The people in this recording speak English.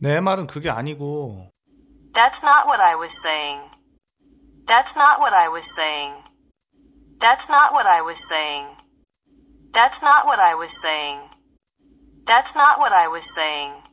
내 말은 그게 아니고. That's not what I was saying. That's not what I was saying. That's not what I was saying. That's not what I was saying. That's not what I was saying.